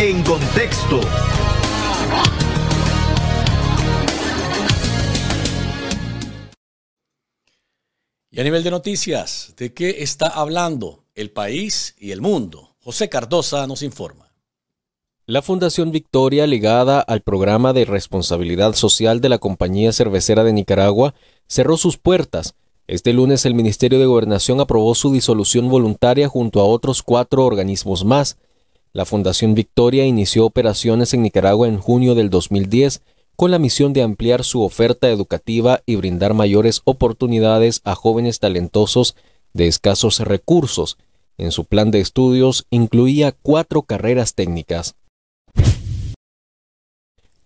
En contexto. Y a nivel de noticias, ¿de qué está hablando el país y el mundo? José Cardosa nos informa. La Fundación Victoria, ligada al programa de responsabilidad social de la Compañía Cervecera de Nicaragua, cerró sus puertas. Este lunes el Ministerio de Gobernación aprobó su disolución voluntaria junto a otros cuatro organismos más. La Fundación Victoria inició operaciones en Nicaragua en junio del 2010 con la misión de ampliar su oferta educativa y brindar mayores oportunidades a jóvenes talentosos de escasos recursos. En su plan de estudios incluía cuatro carreras técnicas.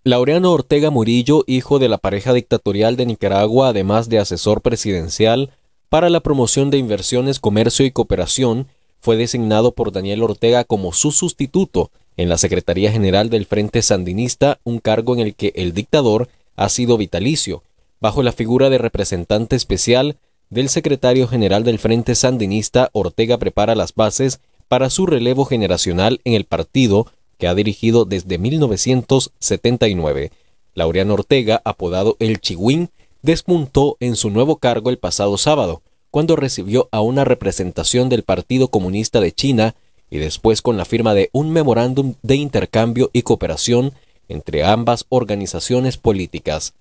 Laureano Ortega Murillo, hijo de la pareja dictatorial de Nicaragua, además de asesor presidencial para la promoción de inversiones, comercio y cooperación, fue designado por Daniel Ortega como su sustituto en la Secretaría General del Frente Sandinista, un cargo en el que el dictador ha sido vitalicio, bajo la figura de representante especial del secretario general del Frente Sandinista, Ortega prepara las bases para su relevo generacional en el partido que ha dirigido desde 1979. Laureano Ortega, apodado El Chihuín, despuntó en su nuevo cargo el pasado sábado, cuando recibió a una representación del Partido Comunista de China y después con la firma de un memorándum de intercambio y cooperación entre ambas organizaciones políticas.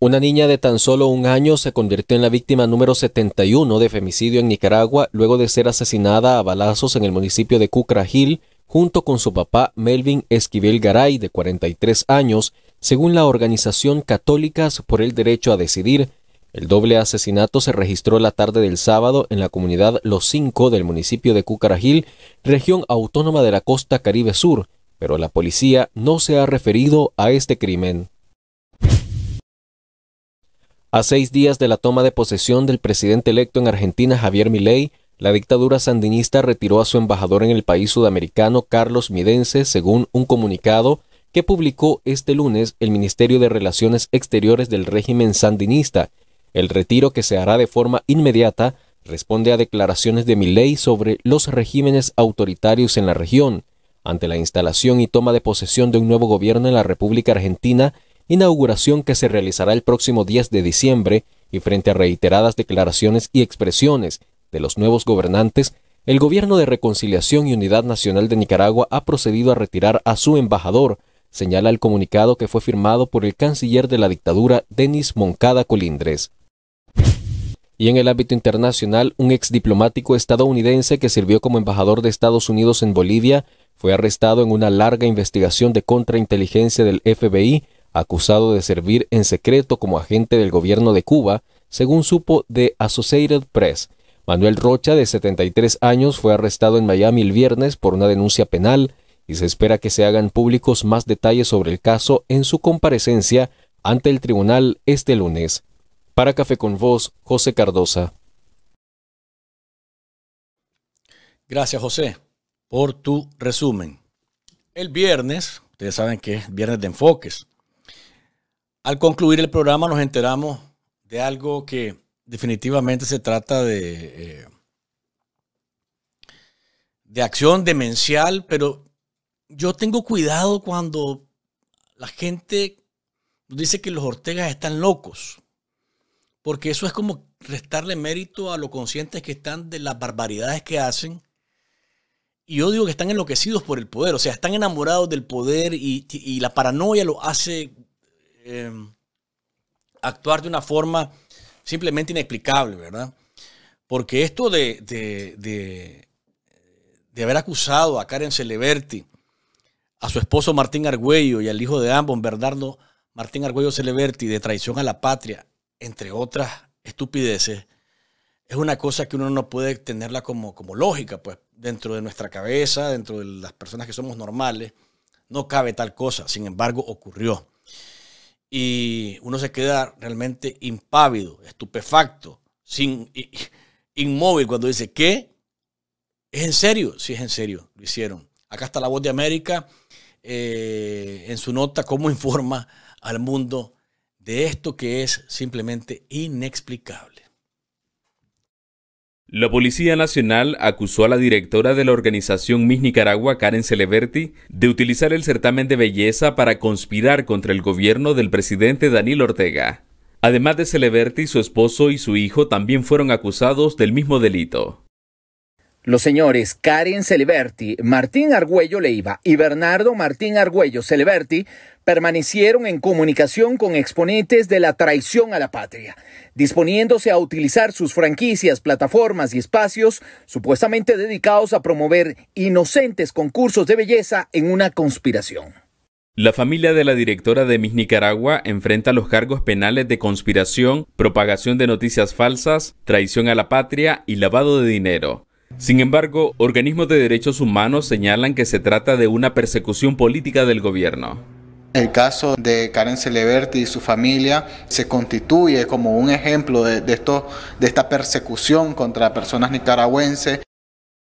Una niña de tan solo un año se convirtió en la víctima número 71 de femicidio en Nicaragua luego de ser asesinada a balazos en el municipio de hill junto con su papá Melvin Esquivel Garay de 43 años, según la organización Católicas por el Derecho a Decidir, el doble asesinato se registró la tarde del sábado en la comunidad Los Cinco del municipio de Cucarajil, región autónoma de la costa Caribe Sur, pero la policía no se ha referido a este crimen. A seis días de la toma de posesión del presidente electo en Argentina, Javier Milei, la dictadura sandinista retiró a su embajador en el país sudamericano, Carlos Midense, según un comunicado que publicó este lunes el Ministerio de Relaciones Exteriores del régimen sandinista, el retiro que se hará de forma inmediata responde a declaraciones de ley sobre los regímenes autoritarios en la región. Ante la instalación y toma de posesión de un nuevo gobierno en la República Argentina, inauguración que se realizará el próximo 10 de diciembre, y frente a reiteradas declaraciones y expresiones de los nuevos gobernantes, el Gobierno de Reconciliación y Unidad Nacional de Nicaragua ha procedido a retirar a su embajador, señala el comunicado que fue firmado por el canciller de la dictadura, Denis Moncada Colindres. Y en el ámbito internacional, un ex diplomático estadounidense que sirvió como embajador de Estados Unidos en Bolivia fue arrestado en una larga investigación de contrainteligencia del FBI, acusado de servir en secreto como agente del gobierno de Cuba, según supo The Associated Press. Manuel Rocha, de 73 años, fue arrestado en Miami el viernes por una denuncia penal y se espera que se hagan públicos más detalles sobre el caso en su comparecencia ante el tribunal este lunes. Para Café con Vos, José Cardosa. Gracias, José, por tu resumen. El viernes, ustedes saben que es viernes de enfoques. Al concluir el programa nos enteramos de algo que definitivamente se trata de, eh, de acción demencial, pero yo tengo cuidado cuando la gente dice que los Ortegas están locos porque eso es como restarle mérito a los conscientes que están de las barbaridades que hacen. Y yo digo que están enloquecidos por el poder, o sea, están enamorados del poder y, la paranoia lo hace em, actuar de una forma simplemente inexplicable, ¿verdad? Porque esto de, de, de, de haber acusado a Karen Celeberti, a su esposo Martín Argüello y al hijo de ambos, Bernardo Martín Argüello Celeberti, de traición a la patria, entre otras estupideces, es una cosa que uno no puede tenerla como, lógica, pues dentro de nuestra cabeza, dentro de las personas que somos normales, no cabe tal cosa. Sin embargo, ocurrió. Y uno se queda realmente impávido, estupefacto, sin, inmóvil cuando dice, ¿qué? ¿Es en serio? Sí, es en serio, lo hicieron. Acá está la voz de América eh, en su nota, cómo informa al mundo de esto que es simplemente inexplicable. La Policía Nacional acusó a la directora de la organización Miss Nicaragua, Karen Celeberti, de utilizar el certamen de belleza para conspirar contra el gobierno del presidente Daniel Ortega. Además de Celeberti, su esposo y su hijo también fueron acusados del mismo delito. Los señores Karen Celeberti, Martín Argüello Leiva y Bernardo Martín Argüello Celeberti permanecieron en comunicación con exponentes de la traición a la patria, disponiéndose a utilizar sus franquicias, plataformas y espacios supuestamente dedicados a promover inocentes concursos de belleza en una conspiración. La familia de la directora de Miss Nicaragua enfrenta los cargos penales de conspiración, propagación de noticias falsas, traición a la patria y lavado de dinero. Sin embargo, organismos de derechos humanos señalan que se trata de una persecución política del gobierno. El caso de Karen Celeberti y su familia se constituye como un ejemplo de, esta persecución contra personas nicaragüenses.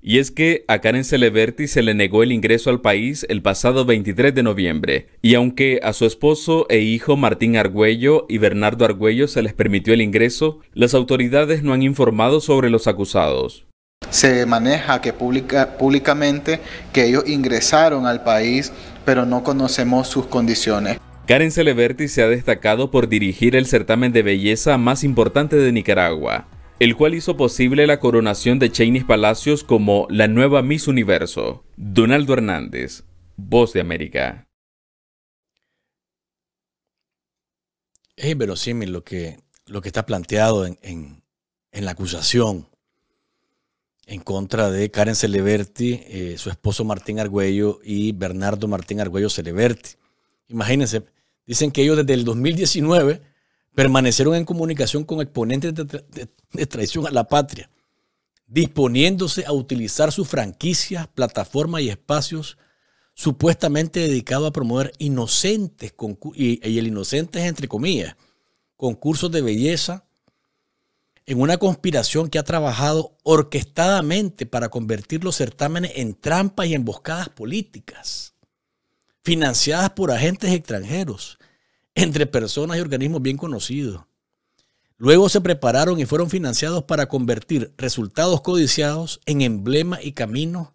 Y es que a Karen Celeberti se le negó el ingreso al país el pasado 23 de noviembre, y aunque a su esposo e hijo Martín Argüello y Bernardo Argüello se les permitió el ingreso, las autoridades no han informado sobre los acusados se maneja que públicamente que ellos ingresaron al país, pero no conocemos sus condiciones. Karen Celeberti se ha destacado por dirigir el certamen de belleza más importante de Nicaragua, el cual hizo posible la coronación de Chainis Palacios como la nueva Miss Universo. Donaldo Hernández, Voz de América. Es inverosímil lo que, lo que está planteado en la acusación en contra de Karen Celeberti, eh, su esposo Martín Argüello y Bernardo Martín Argüello Celeberti. Imagínense, dicen que ellos desde el 2019 permanecieron en comunicación con exponentes de, traición a la patria, disponiéndose a utilizar sus franquicias, plataformas y espacios supuestamente dedicados a promover inocentes y, y el inocentes entre comillas, concursos de belleza, en una conspiración que ha trabajado orquestadamente para convertir los certámenes en trampas y emboscadas políticas, financiadas por agentes extranjeros, entre personas y organismos bien conocidos. Luego se prepararon y fueron financiados para convertir resultados codiciados en emblemas y caminos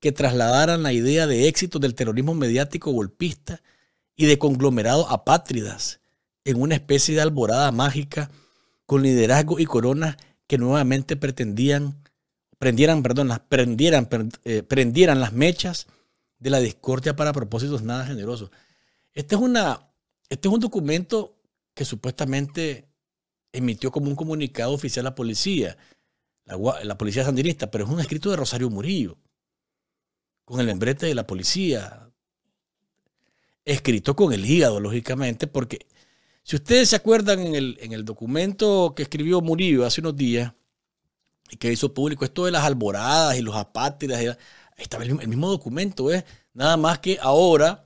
que trasladaran la idea de éxito del terrorismo mediático golpista y de conglomerados apátridas en una especie de alborada mágica con liderazgo y coronas que nuevamente pretendían, prendieran, perdón, las, prendieran, eh, prendieran las mechas de la discordia para propósitos nada generosos. Este es, una, este es un documento que supuestamente emitió como un comunicado oficial a la policía, la, la policía sandinista, pero es un escrito de Rosario Murillo, con el embrete de la policía, escrito con el hígado, lógicamente, porque si ustedes se acuerdan en el, en el documento que escribió Murillo hace unos días y que hizo público, esto de las alboradas y los apátridas, estaba el, mismo documento, es nada más que ahora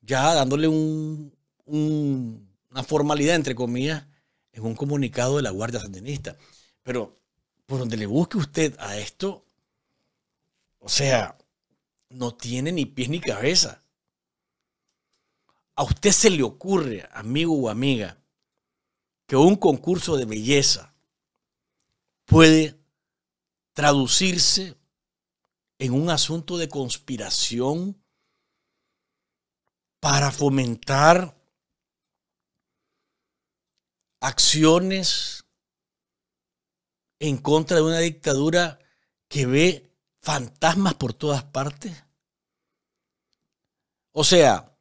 ya dándole un, una formalidad, entre comillas, en un comunicado de la Guardia Sandinista. Pero por donde le busque usted a esto, o sea, no tiene ni pies ni cabeza. ¿A usted se le ocurre, amigo o amiga, que un concurso de belleza puede traducirse en un asunto de conspiración para fomentar acciones en contra de una dictadura que ve fantasmas por todas partes? O sea,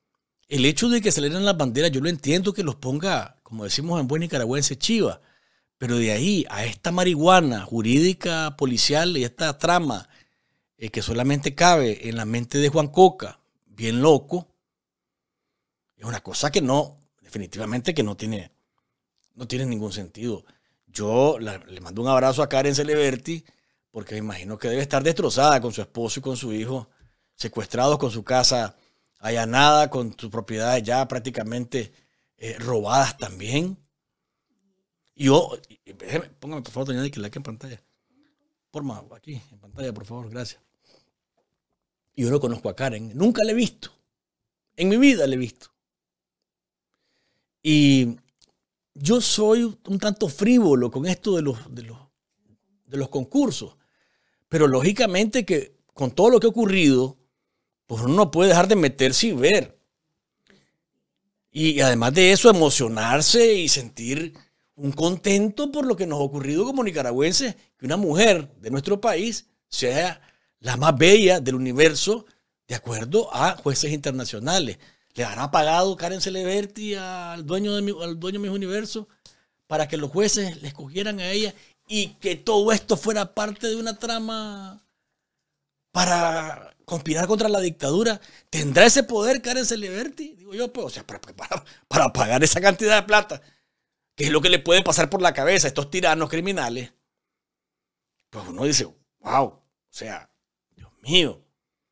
el hecho de que se salieran las banderas, yo lo entiendo que los ponga, como decimos en buen nicaragüense, chiva. Pero de ahí a esta marihuana jurídica, policial y esta trama eh, que solamente cabe en la mente de Juan Coca, bien loco, es una cosa que no, definitivamente que no tiene, no tiene ningún sentido. Yo le mando un abrazo a Karen Celeberti, porque me imagino que debe estar destrozada con su esposo y con su hijo, secuestrados con su casa allanada, con tus propiedades ya prácticamente eh, robadas también. yo, déjeme, póngame por favor, doña Nike, en pantalla. por más, aquí, en pantalla, por favor, gracias. yo no conozco a Karen, nunca le he visto. En mi vida la he visto. Y yo soy un tanto frívolo con esto de los, de los, de los concursos. Pero lógicamente que con todo lo que ha ocurrido, pues uno no puede dejar de meterse y ver. Y además de eso, emocionarse y sentir un contento por lo que nos ha ocurrido como nicaragüenses, que una mujer de nuestro país sea la más bella del universo, de acuerdo a jueces internacionales. ¿Le han pagado Karen Celeberti al dueño de mi, al dueño de mi universo para que los jueces le escogieran a ella y que todo esto fuera parte de una trama para conspirar contra la dictadura, ¿tendrá ese poder Karen Celeberti? Digo yo, pues, o sea, para, pagar esa cantidad de plata, que es lo que le puede pasar por la cabeza a estos tiranos criminales, pues uno dice, wow, o sea, Dios mío,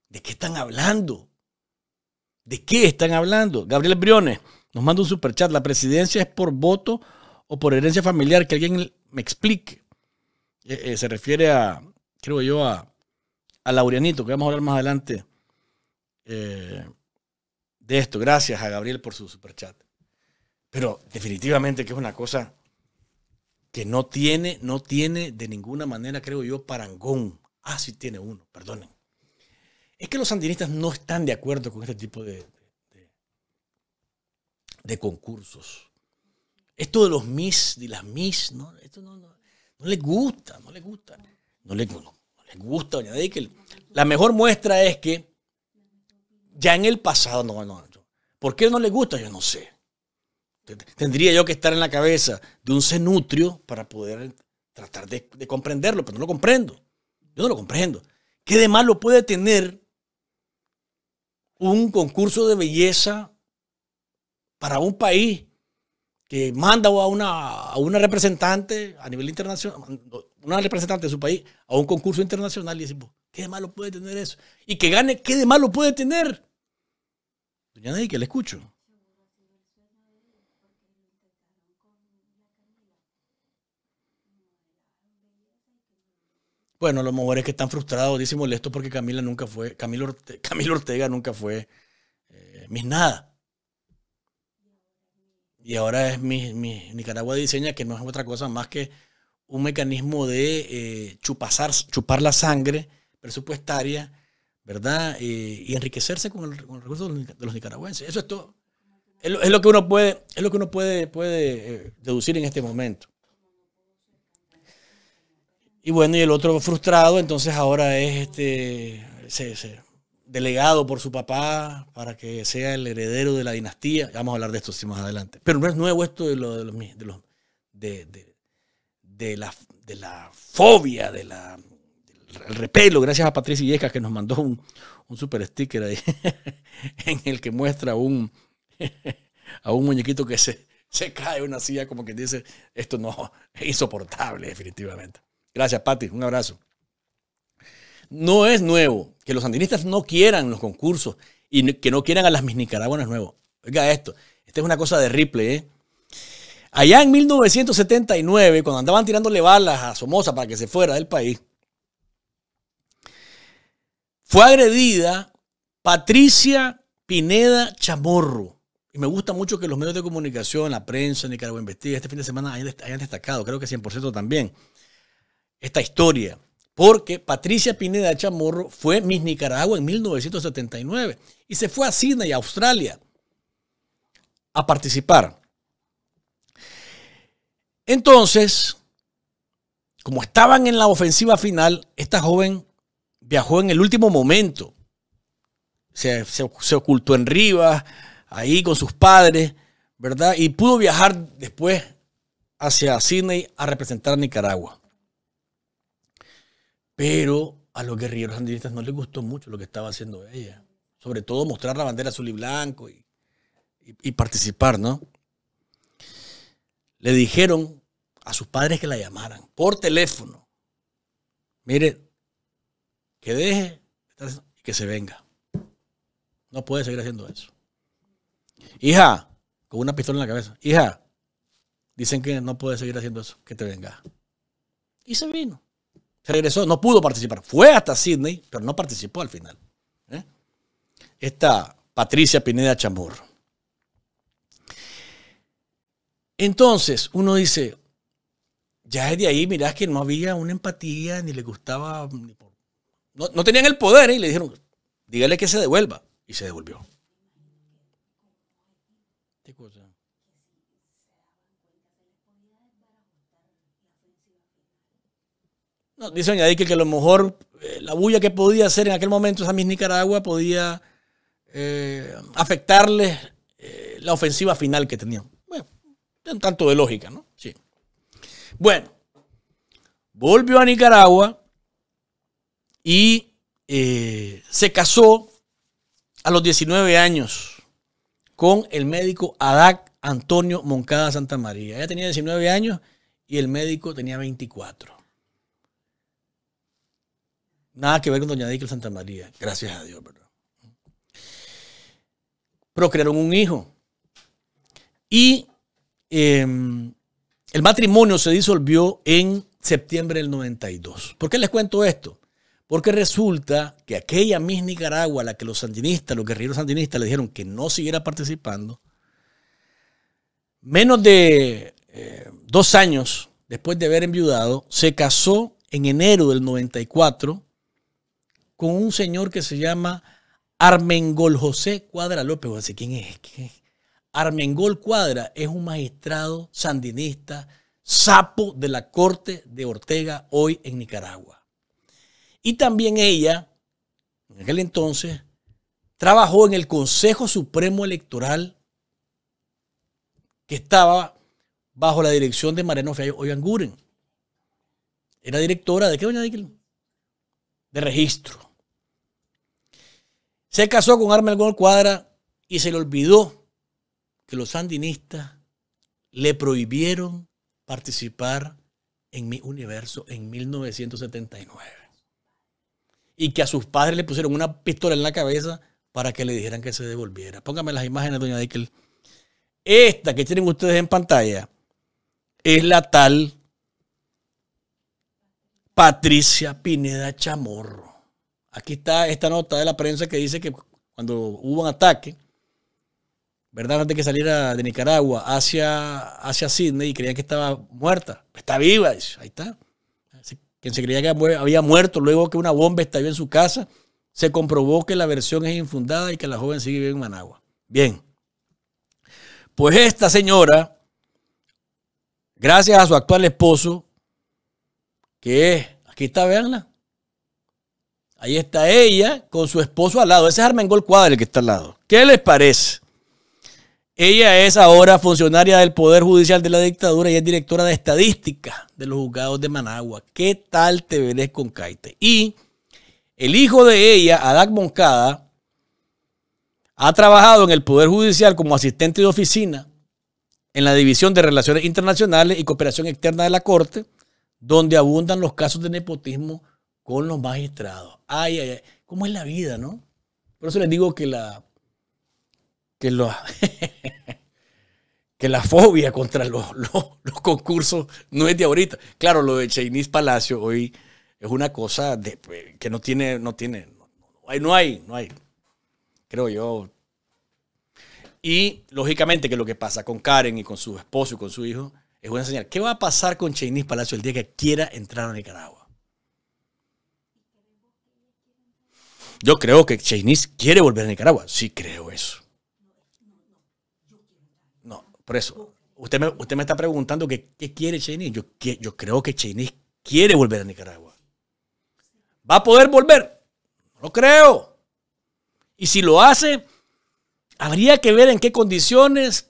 ¿de qué están hablando? ¿De qué están hablando? Gabriel Briones nos manda un superchat, la presidencia es por voto o por herencia familiar, que alguien me explique. Eh, eh, se refiere a, creo yo, a a Laureanito, que vamos a hablar más adelante eh, de esto. Gracias a Gabriel por su superchat. Pero definitivamente que es una cosa que no tiene, no tiene de ninguna manera, creo yo, parangón. Ah, sí tiene uno, perdonen. Es que los sandinistas no están de acuerdo con este tipo de, de, concursos. Esto de los Miss, de las Miss, no, esto no, no les gusta, no les gusta. No les gusta gusta Doña La mejor muestra es que ya en el pasado, no, no, ¿por qué no le gusta? Yo no sé. Tendría yo que estar en la cabeza de un cenutrio para poder tratar de, comprenderlo, pero no lo comprendo. Yo no lo comprendo. ¿Qué de lo puede tener un concurso de belleza para un país que manda a una, a una representante a nivel internacional, una representante de su país a un concurso internacional y decimos, ¿qué de malo puede tener eso? Y que gane, ¿qué de malo puede tener? Doña Nadie, que le escucho. Bueno, a lo mejor es que están frustrados, dicen molestos porque Camila nunca fue, Camilo Ortega, nunca fue eh, mis nada. Y ahora es mi, mi Nicaragua diseña, que no es otra cosa más que un mecanismo de eh, chupasar, chupar la sangre presupuestaria, ¿verdad? Eh, y enriquecerse con el, recurso de los nicaragüenses. Eso es todo. Es lo, que uno puede, es lo que uno puede, puede eh, deducir en este momento. Y bueno, y el otro frustrado, entonces ahora es este delegado por su papá para que sea el heredero de la dinastía. Vamos a hablar de esto sí, más adelante. Pero no es nuevo esto de, lo, los, de, de la, de la fobia, de la, del repelo, gracias a Patricia Viejas que nos mandó un, super sticker ahí, en el que muestra un, a un muñequito que se, se cae una silla como que dice, esto no, es insoportable definitivamente. Gracias, Pati, un abrazo. No es nuevo que los sandinistas no quieran los concursos y que no quieran a las mis es nuevo Oiga esto, esta es una cosa de Ripley, ¿eh? Allá en 1979, cuando andaban tirándole balas a Somoza para que se fuera del país, fue agredida Patricia Pineda Chamorro. Y me gusta mucho que los medios de comunicación, la prensa, Nicaragua Investiga, este fin de semana hayan destacado, creo que 100% también, esta historia. Porque Patricia Pineda Chamorro fue Miss Nicaragua en 1979 y se fue a Sydney, Australia, a participar. Entonces, como estaban en la ofensiva final, esta joven viajó en el último momento. Se, ocultó en Rivas, ahí con sus padres, ¿verdad? Y pudo viajar después hacia Sydney a representar a Nicaragua. Pero a los guerrilleros andinistas no les gustó mucho lo que estaba haciendo ella. Sobre todo mostrar la bandera azul y blanco y participar, ¿no? le dijeron a sus padres que la llamaran por teléfono. Mire, que deje y que se venga. No puede seguir haciendo eso. Hija, con una pistola en la cabeza. Hija, dicen que no puede seguir haciendo eso, que te venga. Y se vino. Se regresó, no pudo participar. Fue hasta Sydney, pero no participó al final. ¿eh? Esta Patricia Pineda Chamorro. Entonces, uno dice, ya de ahí, mirás que no había una empatía, ni le gustaba, no, tenían el poder y le dijeron, dígale que se devuelva. Y se devolvió. No, dice añadir que a lo mejor eh, la bulla que podía hacer en aquel momento esa Miss Nicaragua podía eh, afectarle afectarles eh, la ofensiva final que tenían un tanto de lógica, ¿no? Sí. Bueno, volvió a Nicaragua y eh, se casó a los 19 años con el médico Adac Antonio Moncada Santa María. Ella tenía 19 años y el médico tenía 24. Nada que ver con doña Díquel Santa María, gracias a Dios, ¿verdad? Procrearon un hijo. Y Em, el matrimonio se disolvió en septiembre del 92. ¿Por qué les cuento esto? Porque resulta que aquella Miss Nicaragua, la que los sandinistas, los guerrilleros sandinistas le dijeron que no siguiera participando, menos de eh, dos años después de haber enviudado, se casó en enero del 94 con un señor que se llama Armengol José Cuadra López. O ¿quién es? ¿Quién es? Armengol Cuadra es un magistrado sandinista, sapo de la corte de Ortega hoy en Nicaragua. Y también ella, en aquel entonces, trabajó en el Consejo Supremo Electoral que estaba bajo la dirección de Mariano Fiallo Oyanguren. Era directora de qué, De registro. Se casó con Armengol Cuadra y se le olvidó que los sandinistas le prohibieron participar en mi universo en 1979. Y que a sus padres le pusieron una pistola en la cabeza para que le dijeran que se devolviera. Póngame las imágenes, doña Dickel. Esta que tienen ustedes en pantalla es la tal Patricia Pineda Chamorro. Aquí está esta nota de la prensa que dice que cuando hubo un ataque ¿verdad? Antes que saliera de Nicaragua hacia, hacia Sydney y creían que estaba muerta. Está viva, ahí está. Quien se creía que había muerto luego que una bomba estalló en su casa, se comprobó que la versión es infundada y que la joven sigue viviendo en Managua. Bien. Pues esta señora, gracias a su actual esposo, que es, aquí está, veanla. Ahí está ella con su esposo al lado. Ese es Armengol Cuadre el que está al lado. ¿Qué les parece? Ella es ahora funcionaria del Poder Judicial de la Dictadura y es directora de estadística de los juzgados de Managua. ¿Qué tal te verés con Caite? Y el hijo de ella, Adán Moncada, ha trabajado en el Poder Judicial como asistente de oficina en la División de Relaciones Internacionales y Cooperación Externa de la Corte, donde abundan los casos de nepotismo con los magistrados. Ay, ay, ay. ¿Cómo es la vida, no? Por eso les digo que la, que, la fobia contra los, concursos no es de ahorita. Claro, lo de Chinese Palacio hoy es una cosa pues, que no tiene, no tiene, no, hay, no hay, creo yo. Y lógicamente que lo que pasa con Karen y con su esposo y con su hijo es una señal. ¿Qué va a pasar con Chinese Palacio el día que quiera entrar a Nicaragua? Yo creo que Chinese quiere volver a Nicaragua. Sí creo eso. Por eso, usted me, usted me está preguntando qué quiere Cheney. Yo, yo creo que Cheney quiere volver a Nicaragua. ¿Va a poder volver? No lo creo. Y si lo hace, habría que ver en qué condiciones,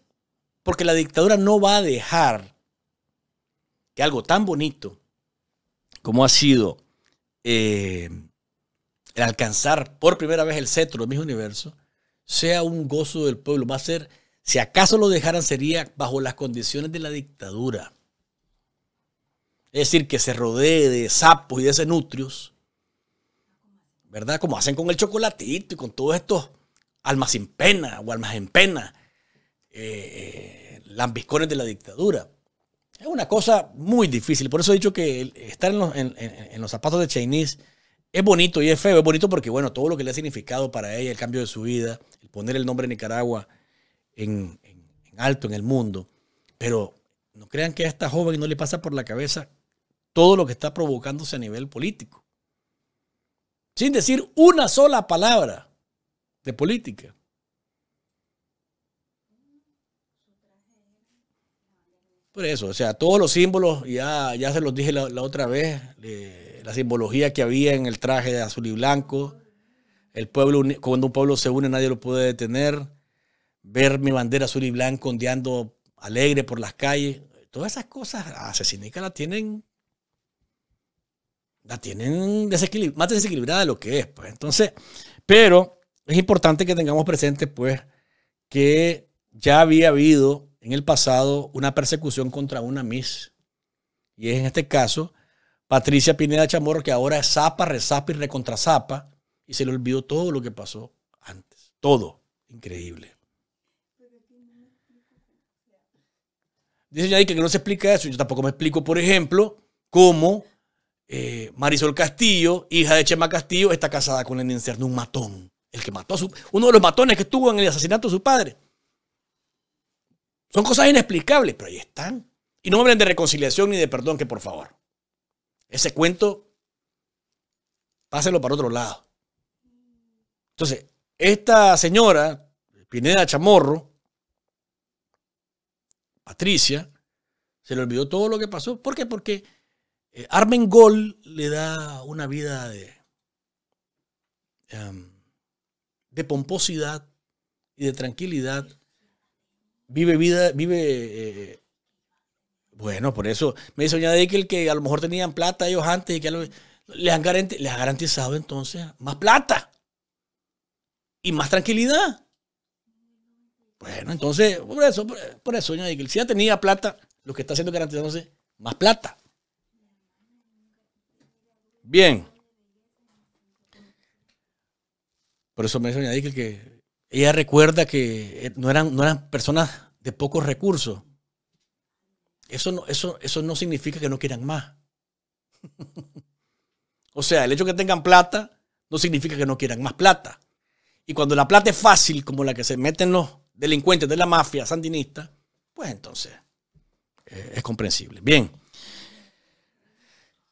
porque la dictadura no va a dejar que algo tan bonito como ha sido eh, el alcanzar por primera vez el cetro del mismo universo, sea un gozo del pueblo, va a ser si acaso lo dejaran sería bajo las condiciones de la dictadura. Es decir, que se rodee de sapos y de nutrios. ¿verdad? Como hacen con el chocolatito y con todos estos almas sin pena o almas en pena, eh, lambiscones de la dictadura. Es una cosa muy difícil. Por eso he dicho que estar en los, zapatos de Chinese es bonito y es feo. Es bonito porque, bueno, todo lo que le ha significado para ella, el cambio de su vida, el poner el nombre de Nicaragua en, alto en el mundo, pero no crean que a esta joven no le pasa por la cabeza todo lo que está provocándose a nivel político. Sin decir una sola palabra de política. Por eso, o sea, todos los símbolos, ya, ya se los dije la, otra vez, la simbología que había en el traje de azul y blanco, el pueblo, cuando un pueblo se une nadie lo puede detener, ver mi bandera azul y blanco ondeando alegre por las calles. Todas esas cosas, asesinica la tienen, la tienen más desequilibrada de lo que es. Pues. Entonces, pero es importante que tengamos presente, pues, que ya había habido en el pasado una persecución contra una Miss. Y es en este caso Patricia Pineda Chamorro, que ahora es zapa, rezapa y recontrazapa y se le olvidó todo lo que pasó antes. Todo. Increíble. Dice señor que no se explica eso. Yo tampoco me explico, por ejemplo, cómo eh, Marisol Castillo, hija de Chema Castillo, está casada con Lenin de un matón. El que mató a su, uno de los matones que estuvo en el asesinato de su padre. Son cosas inexplicables, pero ahí están. Y no hablen de reconciliación ni de perdón, que por favor. Ese cuento, pásenlo para otro lado. Entonces, esta señora, Pineda Chamorro, Patricia, se le olvidó todo lo que pasó. ¿Por qué? Porque eh, Armen Gol le da una vida de, em, de pomposidad y de tranquilidad. Vive vida, vive... Eh, bueno, por eso me dice de que el que a lo mejor tenían plata ellos antes y que le han ha garantizado entonces más plata y más tranquilidad. Bueno, entonces, por eso, por, eso, si ya tenía plata, lo que está haciendo es garantizándose más plata. Bien. Por eso me dice doña que ella recuerda que eh, no eran, no personas de pocos recursos. Eso no, eso, eso no significa que no quieran más. o sea, el hecho de que tengan plata no significa que no quieran más plata. Y cuando la plata es fácil, como la que se meten los delincuentes de la mafia sandinista, pues entonces eh, es comprensible. Bien.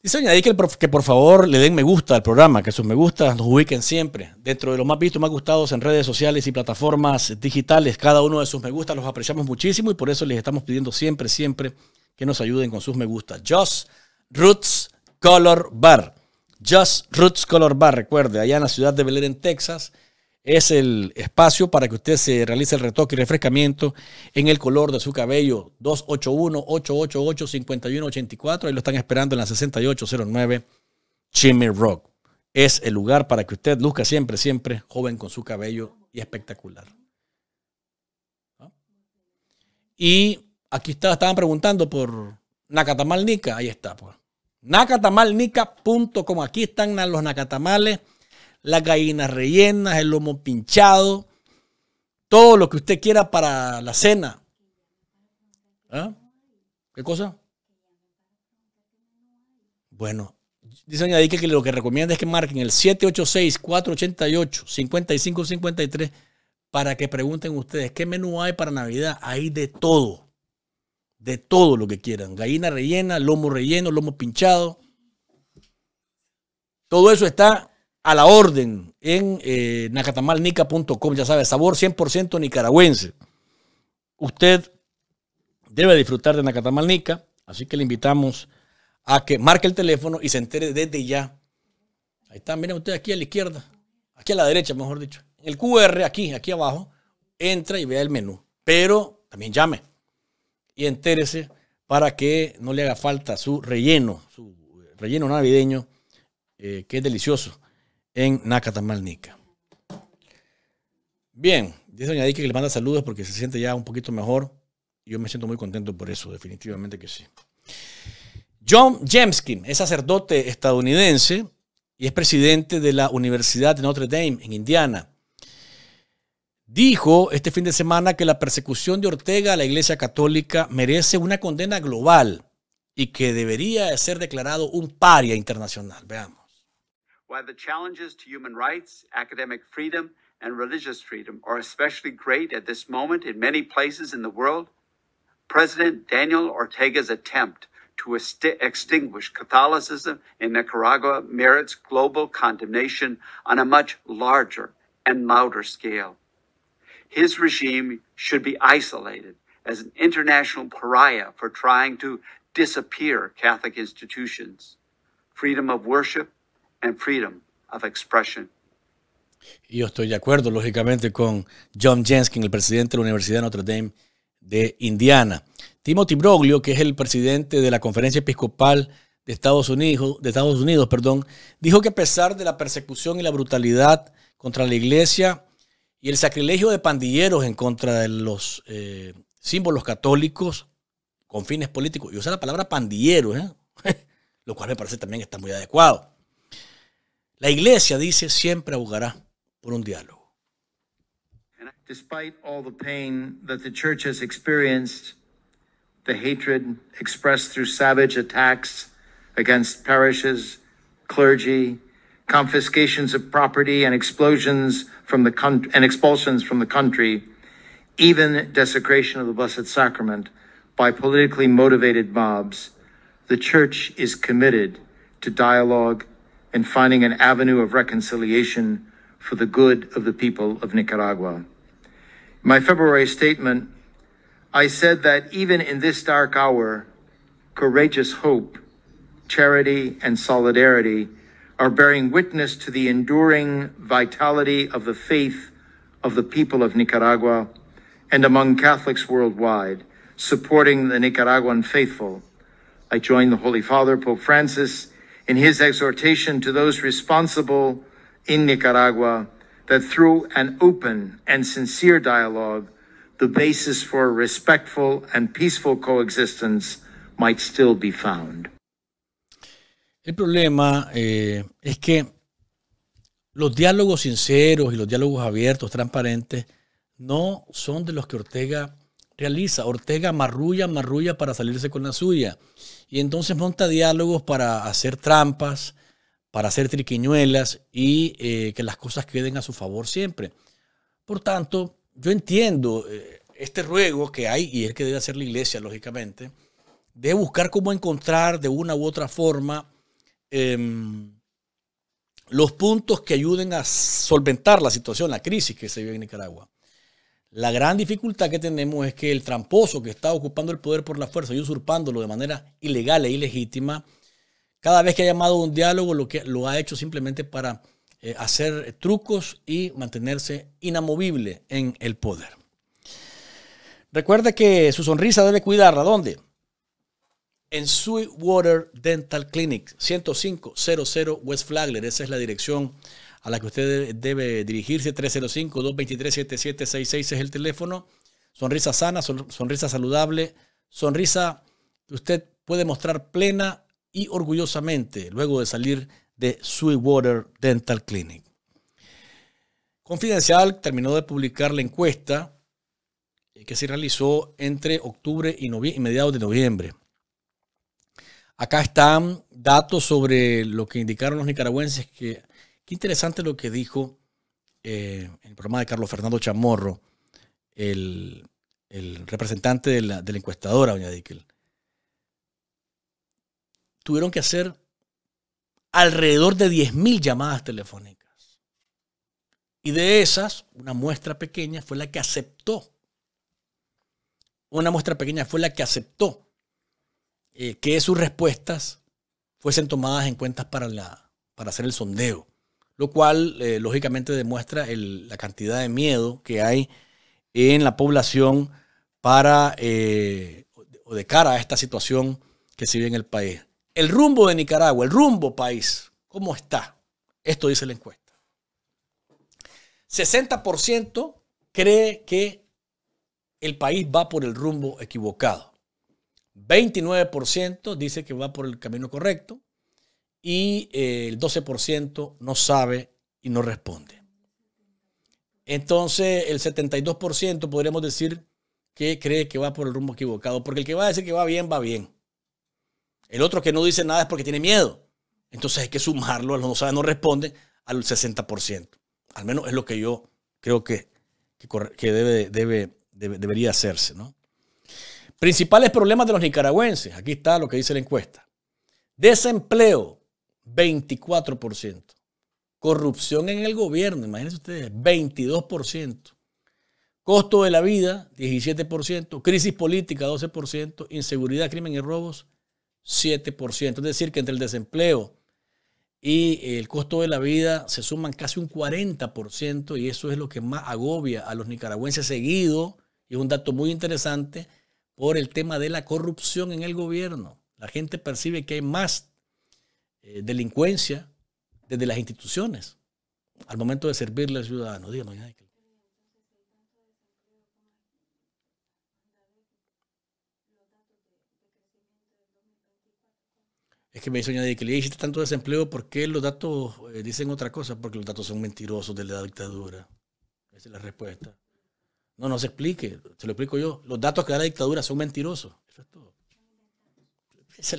Dice añadir que, que, por favor le den me gusta al programa, que sus me gustas nos ubiquen siempre. Dentro de los más vistos, más gustados en redes sociales y plataformas digitales, cada uno de sus me gustas los apreciamos muchísimo y por eso les estamos pidiendo siempre, siempre que nos ayuden con sus me gustas. Just Roots Color Bar. Just Roots Color Bar, recuerde, allá en la ciudad de Belén, en Texas, es el espacio para que usted se realice el retoque y refrescamiento en el color de su cabello. 281-888-5184. Ahí lo están esperando en la 6809 Chimmy Rock. Es el lugar para que usted luzca siempre, siempre joven con su cabello y espectacular. Y aquí está, estaban preguntando por nacatamalnica Ahí está, pues. Nacatamalnica.com. Aquí están los nacatamales las gallinas rellenas, el lomo pinchado, todo lo que usted quiera para la cena. ¿Ah? ¿Qué cosa? Bueno, dice Doña que lo que recomienda es que marquen el 786-488-5553 para que pregunten ustedes qué menú hay para Navidad. Hay de todo. De todo lo que quieran. Gallina rellena, lomo relleno, lomo pinchado. Todo eso está a la orden en eh, nacatamalnica.com, ya sabe, sabor 100% nicaragüense. Usted debe disfrutar de Nacatamalnica, así que le invitamos a que marque el teléfono y se entere desde ya. Ahí está, miren usted aquí a la izquierda, aquí a la derecha, mejor dicho. el QR, aquí, aquí abajo, entra y vea el menú. Pero también llame y entérese para que no le haga falta su relleno, su relleno navideño, eh, que es delicioso en Nacatamalnica. Bien, dice Doña que le manda saludos porque se siente ya un poquito mejor. Yo me siento muy contento por eso, definitivamente que sí. John Jemskin es sacerdote estadounidense y es presidente de la Universidad de Notre Dame en Indiana. Dijo este fin de semana que la persecución de Ortega a la Iglesia Católica merece una condena global y que debería ser declarado un paria internacional. Veamos. why the challenges to human rights, academic freedom, and religious freedom are especially great at this moment in many places in the world, President Daniel Ortega's attempt to extinguish Catholicism in Nicaragua merits global condemnation on a much larger and louder scale. His regime should be isolated as an international pariah for trying to disappear Catholic institutions. Freedom of worship, and freedom of expression. Yo estoy de acuerdo, lógicamente, con John Jenskin, el presidente de la Universidad de Notre Dame de Indiana. Timothy Broglio, que es el presidente de la Conferencia Episcopal de Estados Unidos, de Estados Unidos perdón, dijo que a pesar de la persecución y la brutalidad contra la iglesia y el sacrilegio de pandilleros en contra de los eh, símbolos católicos con fines políticos, y usa la palabra pandillero, ¿eh? lo cual me parece también está muy adecuado. La iglesia, dice, siempre abogará por un diálogo. Despite all the pain that the church has experienced, the hatred expressed through savage attacks against parishes, clergy, confiscations of property and explosions from the and expulsions from the country, even desecration of the Blessed Sacrament by politically motivated mobs, the church is committed to dialogue in finding an avenue of reconciliation for the good of the people of Nicaragua. In my February statement, I said that even in this dark hour, courageous hope, charity, and solidarity are bearing witness to the enduring vitality of the faith of the people of Nicaragua and among Catholics worldwide, supporting the Nicaraguan faithful. I join the Holy Father, Pope Francis, in his exhortación to those responsible en Nicaragua that through an open and sincere dialogue, the basis for respectful and peaceful coexistence might still be found. El problema eh, es que los diálogos sinceros y los diálogos abiertos, transparentes, no son de los que Ortega realiza. Ortega marrulla, marrulla para salirse con la suya. Y entonces monta diálogos para hacer trampas, para hacer triquiñuelas y eh, que las cosas queden a su favor siempre. Por tanto, yo entiendo eh, este ruego que hay, y es que debe hacer la iglesia, lógicamente, de buscar cómo encontrar de una u otra forma em, los puntos que ayuden a solventar la situación, la crisis que se vive en Nicaragua. La gran dificultad que tenemos es que el tramposo que está ocupando el poder por la fuerza y usurpándolo de manera ilegal e ilegítima, cada vez que ha llamado a un diálogo, lo, que, lo ha hecho simplemente para eh, hacer trucos y mantenerse inamovible en el poder. Recuerde que su sonrisa debe cuidarla. ¿Dónde? En Sweetwater Dental Clinic, 10500 West Flagler. Esa es la dirección a la que usted debe dirigirse. 305-223-7766 es el teléfono. Sonrisa sana, sonrisa saludable, sonrisa que usted puede mostrar plena y orgullosamente luego de salir de Sweetwater Dental Clinic. Confidencial terminó de publicar la encuesta eh, que se realizó entre octubre y, y mediados de noviembre. Acá están datos sobre lo que indicaron los nicaragüenses que Qué interesante lo que dijo en eh, el programa de Carlos Fernando Chamorro, el, representante de la, encuestadora, doña Dickel. Tuvieron que hacer alrededor de 10.000 llamadas telefónicas. Y de esas, una muestra pequeña fue la que aceptó. Una muestra pequeña fue la que aceptó eh, que sus respuestas fuesen tomadas en cuenta para hacer el sondeo lo cual eh, lógicamente demuestra la cantidad de miedo que hay en la población para eh, o de cara a esta situación que se vive en el país. El rumbo de Nicaragua, el rumbo país, ¿cómo está? Esto dice la encuesta. 60% cree que el país va por el rumbo equivocado. 29% dice que va por el camino correcto y eh, el 12% no sabe y no responde. Entonces, el 72% podríamos decir que cree que va por el rumbo equivocado, porque el que va a decir que va bien, va bien. El otro que no dice nada es porque tiene miedo. Entonces hay que sumarlo, los no sabe no responde al 60%. Al menos es lo que yo creo que, debe, debe, debería hacerse. ¿no? Principales problemas de los nicaragüenses. Aquí está lo que dice la encuesta. Desempleo, 24%. Corrupción en el gobierno, imagínense ustedes, 22%. Costo de la vida, 17%. Crisis política, 12%. Inseguridad, crimen y robos, 7%. Es decir, que entre el desempleo y el costo de la vida se suman casi un 40% y eso es lo que más agobia a los nicaragüenses seguido, y es un dato muy interesante, por el tema de la corrupción en el gobierno. La gente percibe que hay más eh, delincuencia desde las instituciones al momento de servirle al ciudadano. Dígame, Es que me dice que le hiciste tanto desempleo, porque los datos eh, dicen otra cosa? Porque los datos son mentirosos de la dictadura. Esa es la respuesta. No, no se explique, se lo explico yo. Los datos que da la dictadura son mentirosos. Eso es todo. Esa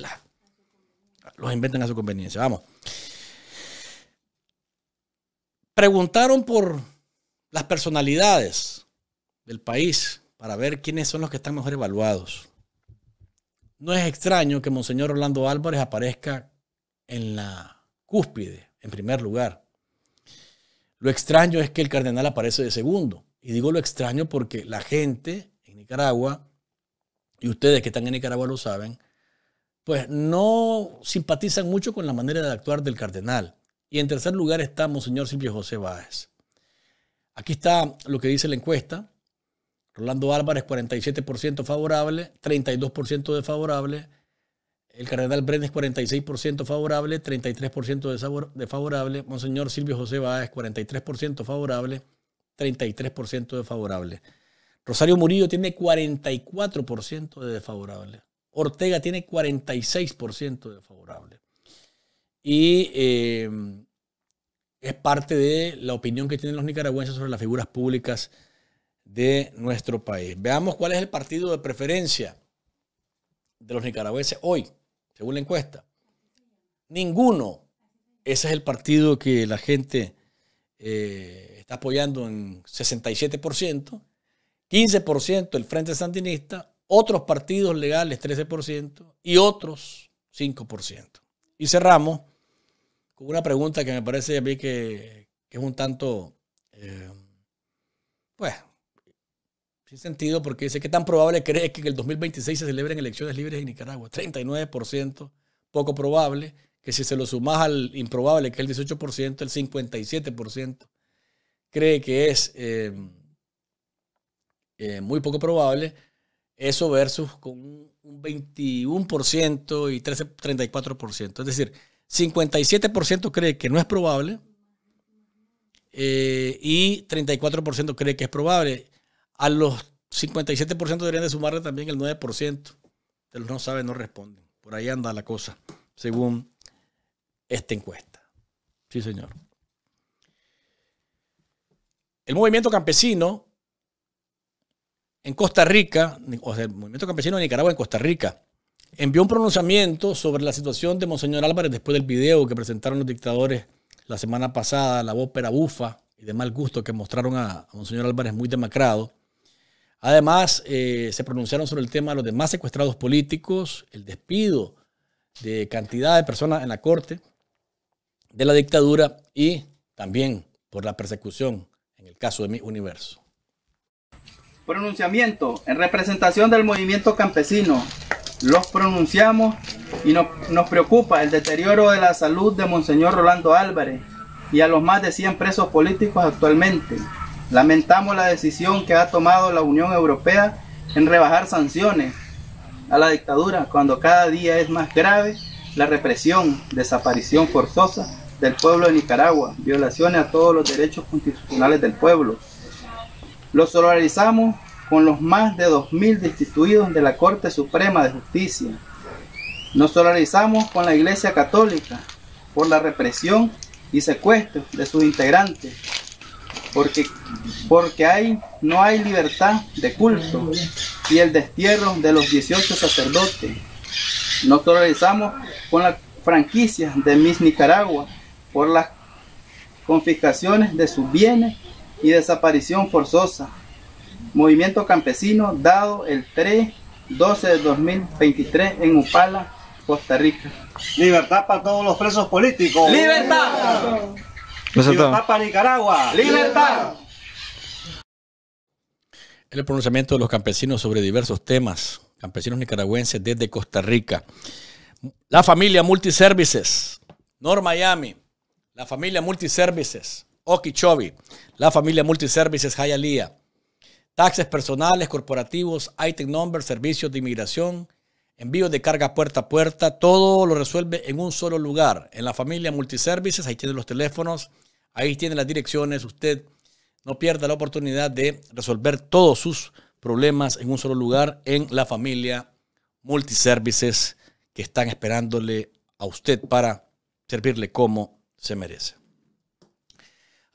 los inventan a su conveniencia. Vamos. Preguntaron por las personalidades del país para ver quiénes son los que están mejor evaluados. No es extraño que Monseñor Orlando Álvarez aparezca en la cúspide, en primer lugar. Lo extraño es que el cardenal aparece de segundo. Y digo lo extraño porque la gente en Nicaragua, y ustedes que están en Nicaragua lo saben, pues no simpatizan mucho con la manera de actuar del cardenal. Y en tercer lugar está Monseñor Silvio José Báez. Aquí está lo que dice la encuesta. Rolando Álvarez, 47% favorable, 32% desfavorable. El cardenal Brenes, 46% favorable, 33% desfavorable. Monseñor Silvio José Báez, 43% favorable, 33% desfavorable. Rosario Murillo tiene 44% de desfavorable. Ortega tiene 46% de favorable. Y eh, es parte de la opinión que tienen los nicaragüenses sobre las figuras públicas de nuestro país. Veamos cuál es el partido de preferencia de los nicaragüenses hoy, según la encuesta. Ninguno. Ese es el partido que la gente eh, está apoyando en 67%, 15% el Frente Sandinista, otros partidos legales 13% y otros 5%. Y cerramos con una pregunta que me parece a mí que, es un tanto, eh, pues, sin sentido, porque dice, ¿qué tan probable crees que en el 2026 se celebren elecciones libres en Nicaragua? 39%, poco probable, que si se lo sumas al improbable, que es el 18%, el 57% cree que es eh, eh, muy poco probable eso versus con un 21% y 34%. Es decir, 57% cree que no es probable eh, y 34% cree que es probable. A los 57% deberían de sumarle también el 9% de los no saben, no responden. Por ahí anda la cosa, según esta encuesta. Sí, señor. El movimiento campesino en Costa Rica, o sea, el movimiento campesino de Nicaragua en Costa Rica, envió un pronunciamiento sobre la situación de Monseñor Álvarez después del video que presentaron los dictadores la semana pasada, la ópera bufa y de mal gusto que mostraron a, Monseñor Álvarez muy demacrado. Además, eh, se pronunciaron sobre el tema de los demás secuestrados políticos, el despido de cantidad de personas en la corte de la dictadura y también por la persecución en el caso de mi universo. Pronunciamiento. En representación del movimiento campesino, los pronunciamos y nos, nos, preocupa el deterioro de la salud de Monseñor Rolando Álvarez y a los más de 100 presos políticos actualmente. Lamentamos la decisión que ha tomado la Unión Europea en rebajar sanciones a la dictadura cuando cada día es más grave la represión, desaparición forzosa del pueblo de Nicaragua, violaciones a todos los derechos constitucionales del pueblo, lo solarizamos con los más de 2.000 destituidos de la Corte Suprema de Justicia. Nos solarizamos con la Iglesia Católica por la represión y secuestro de sus integrantes, porque, porque hay, no hay libertad de culto y el destierro de los 18 sacerdotes. Nos solarizamos con las franquicias de Miss Nicaragua por las confiscaciones de sus bienes y desaparición forzosa. Movimiento Campesino, dado el 3-12 de 2023 en Upala, Costa Rica. Libertad para todos los presos políticos. Libertad. Libertad para Nicaragua. Libertad. El pronunciamiento de los campesinos sobre diversos temas, campesinos nicaragüenses desde Costa Rica. La familia Multiservices, ...Nor Miami, la familia Multiservices, Okeechobee, la familia Multiservices Hayalía. taxes personales, corporativos, item numbers, servicios de inmigración, envío de carga puerta a puerta, todo lo resuelve en un solo lugar, en la familia Multiservices, ahí tiene los teléfonos, ahí tiene las direcciones, usted no pierda la oportunidad de resolver todos sus problemas en un solo lugar en la familia Multiservices que están esperándole a usted para servirle como se merece.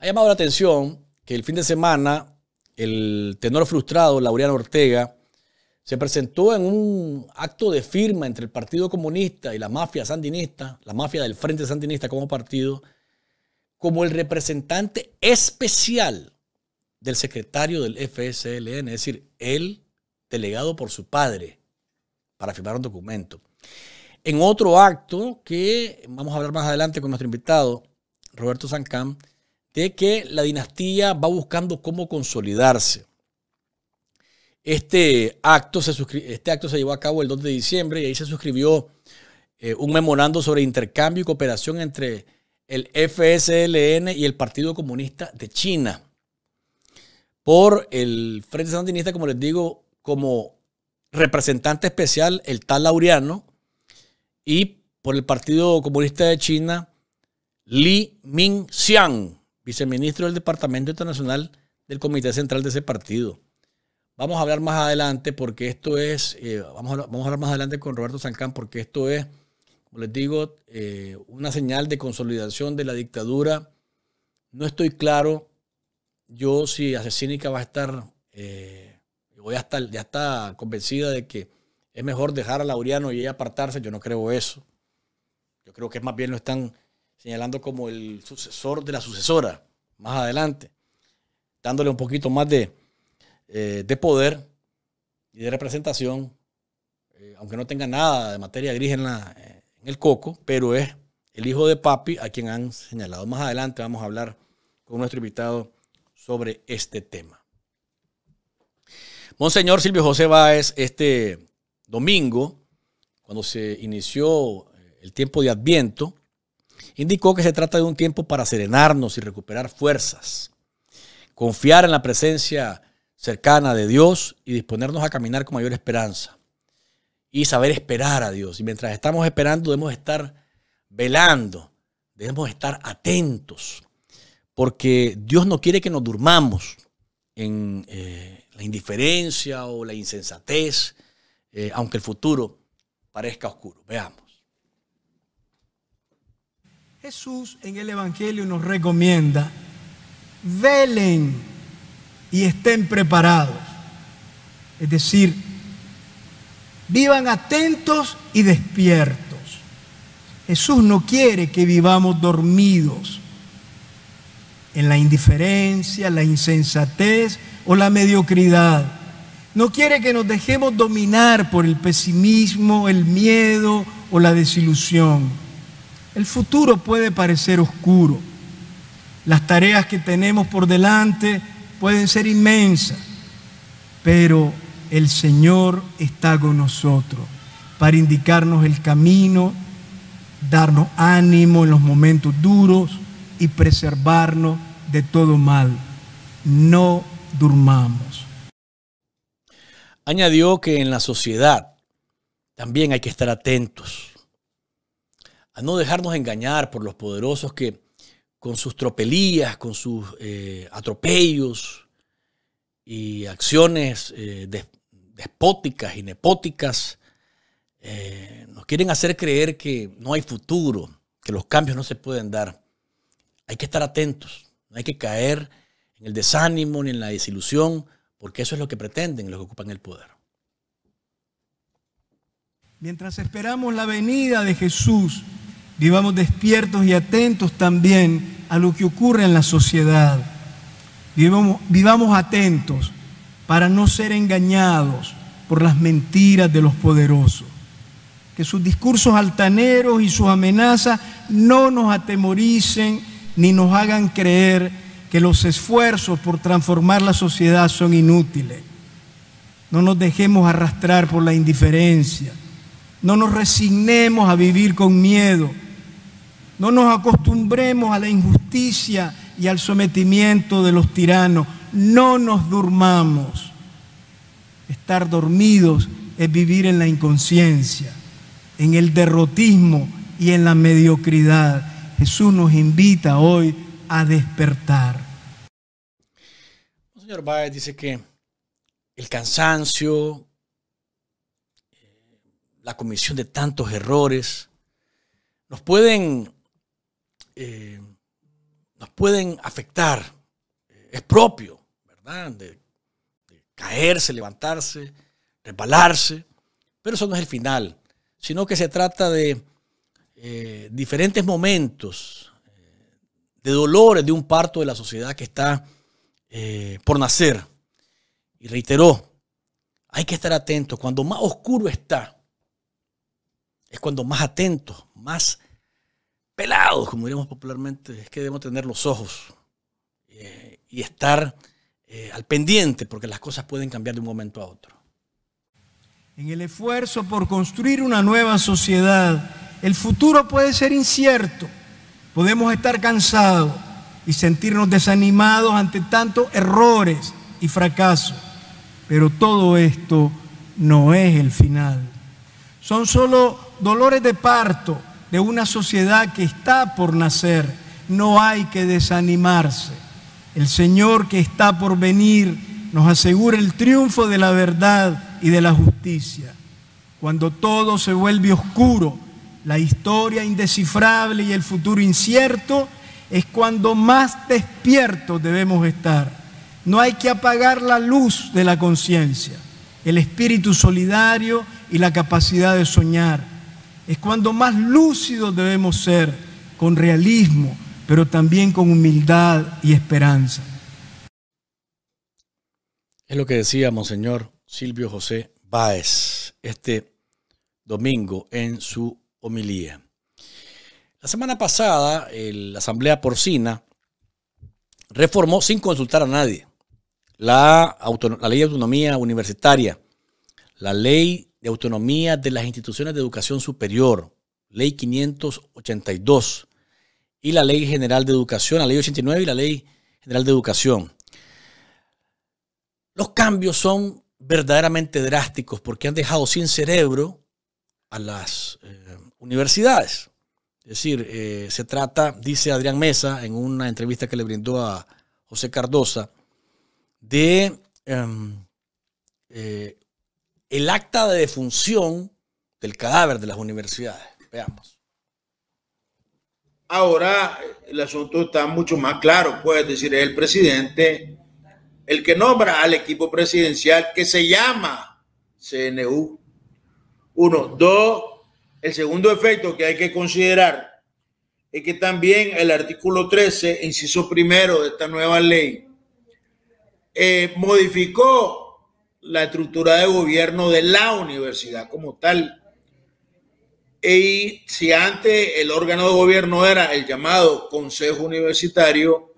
Ha llamado la atención que el fin de semana el tenor frustrado Laureano Ortega se presentó en un acto de firma entre el Partido Comunista y la mafia sandinista, la mafia del Frente Sandinista como partido, como el representante especial del secretario del FSLN, es decir, él delegado por su padre para firmar un documento. En otro acto que vamos a hablar más adelante con nuestro invitado, Roberto Sancam, de que la dinastía va buscando cómo consolidarse. Este acto se, este acto se llevó a cabo el 2 de diciembre y ahí se suscribió eh, un memorando sobre intercambio y cooperación entre el FSLN y el Partido Comunista de China. Por el Frente Sandinista, como les digo, como representante especial, el tal Laureano, y por el Partido Comunista de China, Li Mingxiang viceministro del Departamento Internacional del Comité Central de ese partido. Vamos a hablar más adelante porque esto es, eh, vamos, a, vamos, a, hablar más adelante con Roberto Sancán porque esto es, como les digo, eh, una señal de consolidación de la dictadura. No estoy claro yo si Asesínica va a estar, eh, voy a ya está, ya está convencida de que es mejor dejar a Laureano y ella apartarse. Yo no creo eso. Yo creo que es más bien lo están señalando como el sucesor de la sucesora más adelante, dándole un poquito más de, eh, poder y de representación, eh, aunque no tenga nada de materia gris en, en el coco, pero es el hijo de papi a quien han señalado. Más adelante vamos a hablar con nuestro invitado sobre este tema. Monseñor Silvio José Báez, este domingo, cuando se inició eh, el tiempo de Adviento, Indicó que se trata de un tiempo para serenarnos y recuperar fuerzas, confiar en la presencia cercana de Dios y disponernos a caminar con mayor esperanza y saber esperar a Dios. Y mientras estamos esperando debemos estar velando, debemos estar atentos, porque Dios no quiere que nos durmamos en eh, la indiferencia o la insensatez, eh, aunque el futuro parezca oscuro. Veamos. Jesús en el Evangelio nos recomienda, velen y estén preparados. Es decir, vivan atentos y despiertos. Jesús no quiere que vivamos dormidos en la indiferencia, la insensatez o la mediocridad. No quiere que nos dejemos dominar por el pesimismo, el miedo o la desilusión. El futuro puede parecer oscuro. Las tareas que tenemos por delante pueden ser inmensas, pero el Señor está con nosotros para indicarnos el camino, darnos ánimo en los momentos duros y preservarnos de todo mal. No durmamos. Añadió que en la sociedad también hay que estar atentos a no dejarnos engañar por los poderosos que con sus tropelías, con sus eh, atropellos y acciones eh, despóticas y nepóticas, eh, nos quieren hacer creer que no hay futuro, que los cambios no se pueden dar. Hay que estar atentos, no hay que caer en el desánimo ni en la desilusión, porque eso es lo que pretenden los que ocupan el poder. Mientras esperamos la venida de Jesús, vivamos despiertos y atentos también a lo que ocurre en la sociedad. Vivamos, atentos para no ser engañados por las mentiras de los poderosos. Que sus discursos altaneros y sus amenazas no nos atemoricen ni nos hagan creer que los esfuerzos por transformar la sociedad son inútiles. No nos dejemos arrastrar por la indiferencia. No nos resignemos a vivir con miedo no nos acostumbremos a la injusticia y al sometimiento de los tiranos. No nos durmamos. Estar dormidos es vivir en la inconsciencia, en el derrotismo y en la mediocridad. Jesús nos invita hoy a despertar. El señor Baez dice que el cansancio, eh, la comisión de tantos errores, nos pueden eh, nos pueden afectar. Eh, es propio, ¿verdad? De, caerse, levantarse, resbalarse. Pero eso no es el final, sino que se trata de eh, diferentes momentos de dolores de un parto de la sociedad que está por nacer. Y reiteró, hay que estar atentos. Cuando más oscuro está, es cuando más atentos, más pelados, como diríamos popularmente, es que debemos tener los ojos eh, y estar eh, al pendiente, porque las cosas pueden cambiar de un momento a otro. En el esfuerzo por construir una nueva sociedad, el futuro puede ser incierto. Podemos estar cansados y sentirnos desanimados ante tantos errores y fracasos. Pero todo esto no es el final. Son solo dolores de parto de una sociedad que está por nacer. No hay que desanimarse. El Señor que está por venir nos asegura el triunfo de la verdad y de la justicia. Cuando todo se vuelve oscuro, la historia indescifrable y el futuro incierto, es cuando más despiertos debemos estar. No hay que apagar la luz de la conciencia, el espíritu solidario y la capacidad de soñar es cuando más lúcidos debemos ser, con realismo, pero también con humildad y esperanza. Es lo que decía Monseñor Silvio José Báez este domingo en su homilía. La semana pasada, la Asamblea Porcina reformó sin consultar a nadie la, la ley de autonomía universitaria, la ley de autonomía de las instituciones de educación superior, ley 582, y la ley general de educación, la ley 89 y la ley general de educación. Los cambios son verdaderamente drásticos porque han dejado sin cerebro a las eh, universidades. Es decir, eh, se trata, dice Adrián Mesa en una entrevista que le brindó a José Cardosa, de em, eh, el acta de defunción del cadáver de las universidades. Veamos. Ahora el asunto está mucho más claro, puedes decir, el presidente el que nombra al equipo presidencial que se llama CNU. Uno, dos, el segundo efecto que hay que considerar es que también el artículo 13, inciso primero de esta nueva ley, eh, modificó la estructura de gobierno de la universidad como tal. Y e si antes el órgano de gobierno era el llamado Consejo Universitario,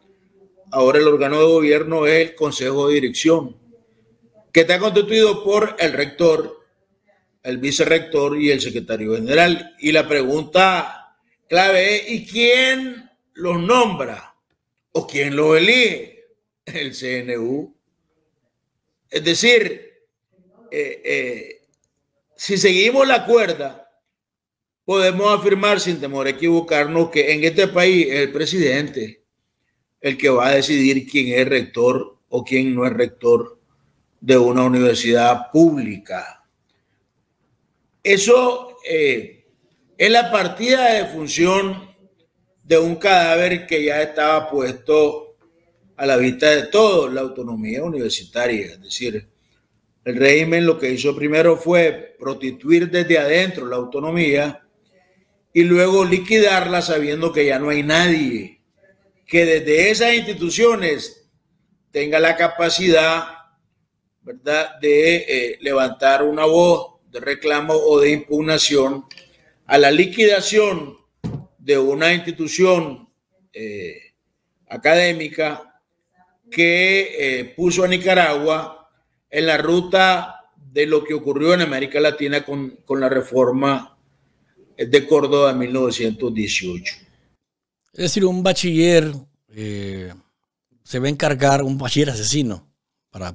ahora el órgano de gobierno es el Consejo de Dirección, que está constituido por el rector, el vicerrector y el secretario general. Y la pregunta clave es, ¿y quién los nombra? ¿O quién los elige? El CNU es decir, eh, eh, si seguimos la cuerda, podemos afirmar sin temor a equivocarnos que en este país es el presidente el que va a decidir quién es rector o quién no es rector de una universidad pública. Eso eh, es la partida de función de un cadáver que ya estaba puesto a la vista de todos la autonomía universitaria. Es decir, el régimen lo que hizo primero fue prostituir desde adentro la autonomía y luego liquidarla sabiendo que ya no hay nadie que desde esas instituciones tenga la capacidad, ¿verdad?, de eh, levantar una voz de reclamo o de impugnación a la liquidación de una institución eh, académica que eh, puso a Nicaragua en la ruta de lo que ocurrió en América Latina con, la reforma eh, de Córdoba en 1918. Es decir, un bachiller eh, se va a encargar, un bachiller asesino, para,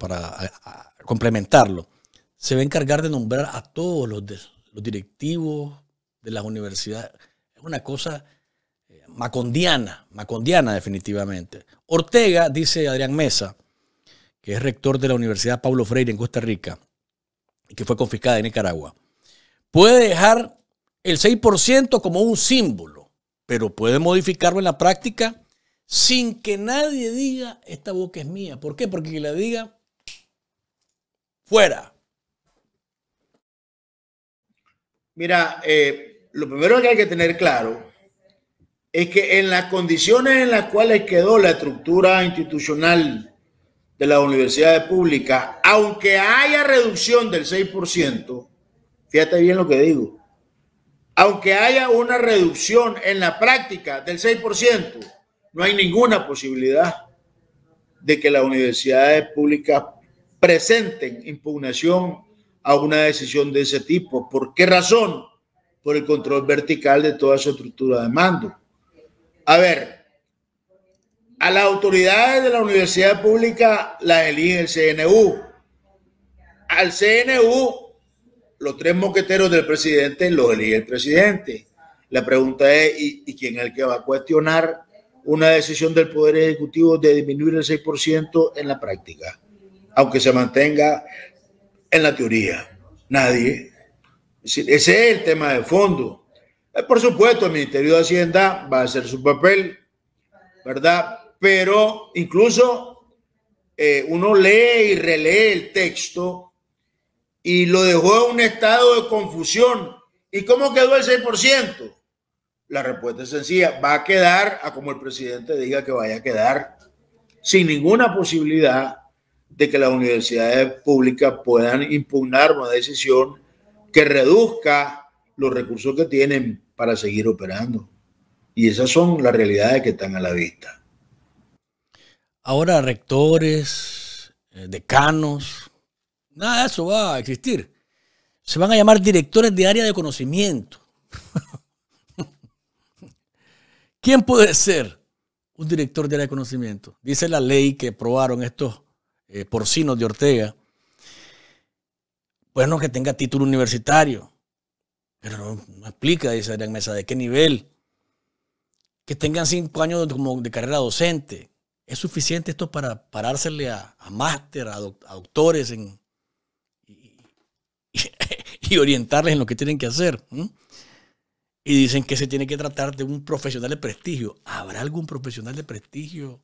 complementarlo, se va a encargar de nombrar a todos los, los directivos de las universidades. Es una cosa macondiana, macondiana definitivamente. Ortega, dice Adrián Mesa, que es rector de la Universidad Pablo Freire en Costa Rica, y que fue confiscada en Nicaragua, puede dejar el 6% como un símbolo, pero puede modificarlo en la práctica sin que nadie diga, esta boca es mía. ¿Por qué? Porque quien la diga, fuera. Mira, eh, lo primero que hay que tener claro es que en las condiciones en las cuales quedó la estructura institucional de las universidades públicas, aunque haya reducción del 6%, fíjate bien lo que digo, aunque haya una reducción en la práctica del 6%, no hay ninguna posibilidad de que las universidades públicas presenten impugnación a una decisión de ese tipo. ¿Por qué razón? Por el control vertical de toda su estructura de mando. A ver, a las autoridades de la universidad pública las elige el CNU. Al CNU, los tres moqueteros del presidente los elige el presidente. La pregunta es, ¿y, quién es el que va a cuestionar una decisión del Poder Ejecutivo de disminuir el 6% en la práctica? Aunque se mantenga en la teoría. Nadie. Ese es el tema de fondo. Eh, por supuesto, el Ministerio de Hacienda va a hacer su papel, ¿verdad? Pero incluso eh, uno lee y relee el texto y lo dejó en un estado de confusión. ¿Y cómo quedó el 6%? La respuesta es sencilla, va a quedar a como el presidente diga que vaya a quedar, sin ninguna posibilidad de que las universidades públicas puedan impugnar una decisión que reduzca los recursos que tienen para seguir operando. Y esas son las realidades que están a la vista. Ahora rectores, eh, decanos, nada de eso va a existir. Se van a llamar directores de área de conocimiento. ¿Quién puede ser un director de área de conocimiento? Dice la ley que aprobaron estos eh, porcinos de Ortega. Bueno, que tenga título universitario, pero no, explica, dice Adrián Mesa, de qué nivel. Que tengan cinco años de, carrera docente. ¿Es suficiente esto para parársele a, a máster, a, doctores en, y, orientarles en lo que tienen que hacer? Y dicen que se tiene que tratar de un profesional de prestigio. ¿Habrá algún profesional de prestigio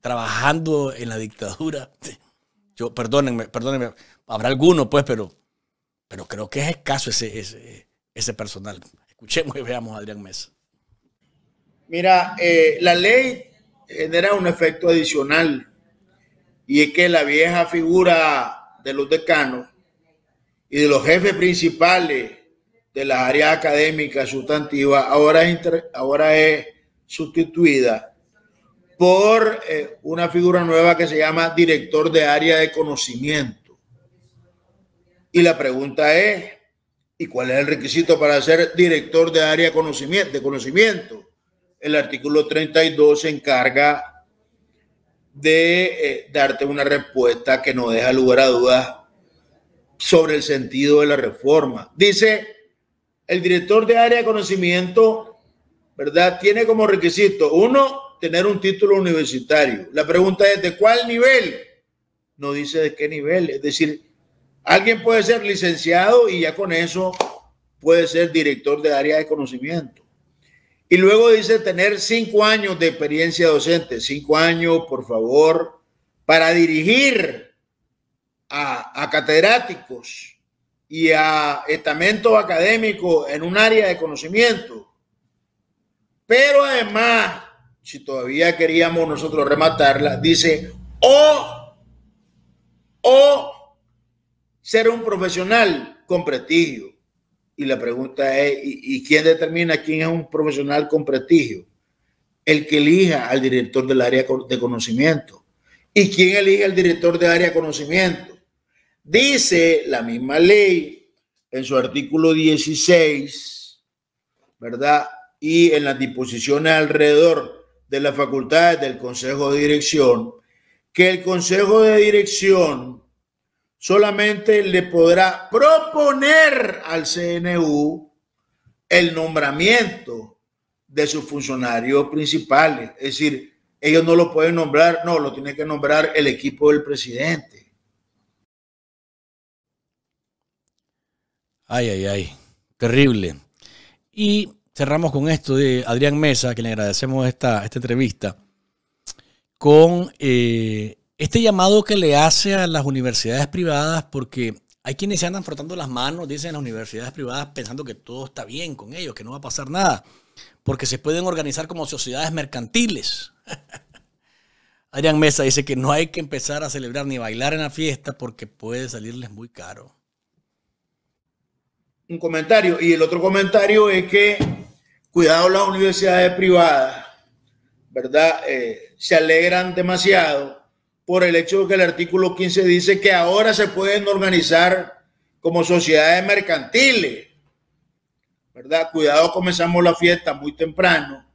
trabajando en la dictadura? Yo, perdónenme, perdónenme. Habrá alguno, pues, pero pero creo que es escaso ese, ese, personal. Escuchemos y veamos a Adrián Mesa. Mira, eh, la ley genera un efecto adicional y es que la vieja figura de los decanos y de los jefes principales de las áreas académicas sustantivas ahora es, ahora es sustituida por eh, una figura nueva que se llama director de área de conocimiento. Y la pregunta es, ¿y cuál es el requisito para ser director de área de conocimiento? El artículo 32 se encarga de eh, darte una respuesta que no deja lugar a dudas sobre el sentido de la reforma. Dice, el director de área de conocimiento, ¿verdad? Tiene como requisito, uno, tener un título universitario. La pregunta es, ¿de cuál nivel? No dice de qué nivel, es decir, Alguien puede ser licenciado y ya con eso puede ser director de área de conocimiento. Y luego dice tener cinco años de experiencia docente, cinco años, por favor, para dirigir a, catedráticos y a estamentos académicos en un área de conocimiento. Pero además, si todavía queríamos nosotros rematarla, dice o, oh, o oh, ser un profesional con prestigio. Y la pregunta es, ¿y, quién determina quién es un profesional con prestigio? El que elija al director del área de conocimiento. ¿Y quién elige al director del área de conocimiento? Dice la misma ley en su artículo 16, ¿verdad? Y en las disposiciones alrededor de las facultades del Consejo de Dirección, que el Consejo de Dirección solamente le podrá proponer al CNU el nombramiento de sus funcionarios principales. Es decir, ellos no lo pueden nombrar, no, lo tiene que nombrar el equipo del presidente. Ay, ay, ay, terrible. Y cerramos con esto de Adrián Mesa, que le agradecemos esta, esta entrevista, con eh, este llamado que le hace a las universidades privadas, porque hay quienes se andan frotando las manos, dicen las universidades privadas, pensando que todo está bien con ellos, que no va a pasar nada, porque se pueden organizar como sociedades mercantiles. Adrián Mesa dice que no hay que empezar a celebrar ni bailar en la fiesta porque puede salirles muy caro. Un comentario. Y el otro comentario es que, cuidado las universidades privadas, ¿verdad? Eh, se alegran demasiado por el hecho de que el artículo 15 dice que ahora se pueden organizar como sociedades mercantiles. ¿Verdad? Cuidado, comenzamos la fiesta muy temprano,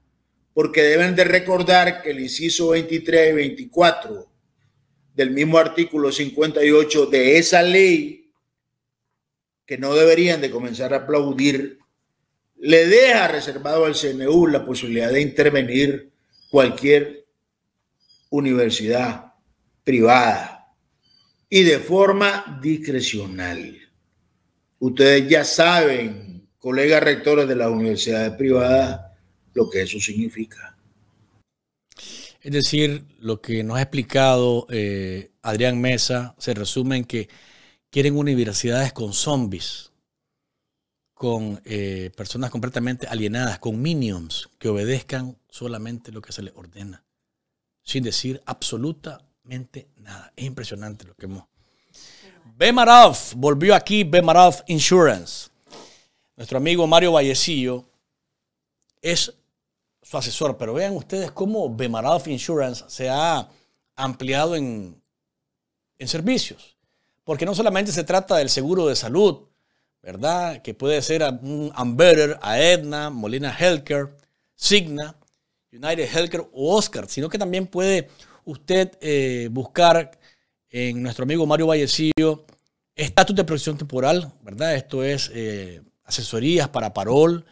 porque deben de recordar que el inciso 23 y 24 del mismo artículo 58 de esa ley, que no deberían de comenzar a aplaudir, le deja reservado al CNU la posibilidad de intervenir cualquier universidad privada y de forma discrecional. Ustedes ya saben, colegas rectores de las universidades privadas, lo que eso significa. Es decir, lo que nos ha explicado eh, Adrián Mesa se resume en que quieren universidades con zombies, con eh, personas completamente alienadas, con minions que obedezcan solamente lo que se les ordena, sin decir absoluta nada. Es impresionante lo que hemos. Bemaroff volvió aquí, Bemaroff Insurance. Nuestro amigo Mario Vallecillo es su asesor, pero vean ustedes cómo Bemaroff Insurance se ha ampliado en, en servicios. Porque no solamente se trata del seguro de salud, ¿verdad? Que puede ser un Amber, a Edna, Molina Healthcare, Cigna, United Healthcare o Oscar, sino que también puede usted eh, buscar en nuestro amigo Mario Vallecillo estatus de protección temporal, ¿verdad? Esto es eh, asesorías para parol,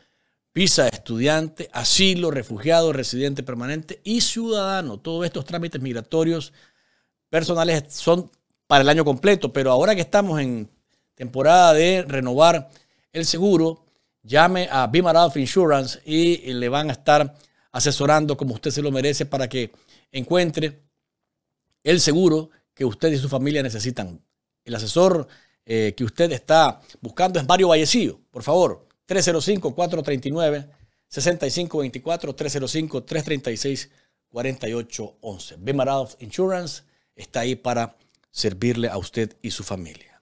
visa de estudiante, asilo, refugiado, residente permanente y ciudadano. Todos estos trámites migratorios personales son para el año completo, pero ahora que estamos en temporada de renovar el seguro, llame a Bimaralf Insurance y le van a estar asesorando como usted se lo merece para que encuentre el seguro que usted y su familia necesitan. El asesor eh, que usted está buscando es Mario Vallecillo. Por favor, 305-439-6524, 305-336-4811. Bemaradov Insurance está ahí para servirle a usted y su familia.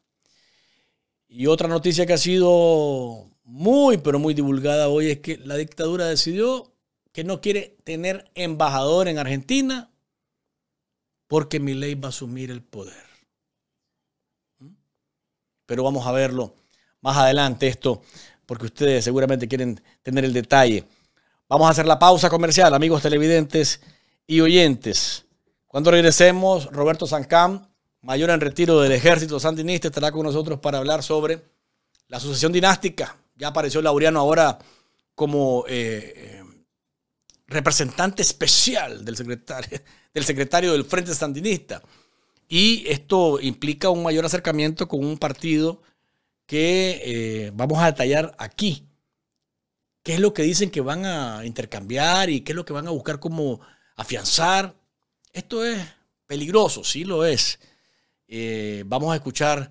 Y otra noticia que ha sido muy, pero muy divulgada hoy es que la dictadura decidió que no quiere tener embajador en Argentina porque ley va a asumir el poder. ¿Mm? Pero vamos a verlo más adelante esto, porque ustedes seguramente quieren tener el detalle. Vamos a hacer la pausa comercial, amigos televidentes y oyentes. Cuando regresemos, Roberto Sancam, mayor en retiro del ejército sandinista, estará con nosotros para hablar sobre la sucesión dinástica. Ya apareció Laureano ahora como eh, eh, representante especial del secretario, del Frente Sandinista. Y esto implica un mayor acercamiento con un partido que eh, vamos a detallar aquí. ¿Qué es lo que dicen que van a intercambiar y qué es lo que van a buscar como afianzar? Esto es peligroso, sí lo es. Eh, vamos a escuchar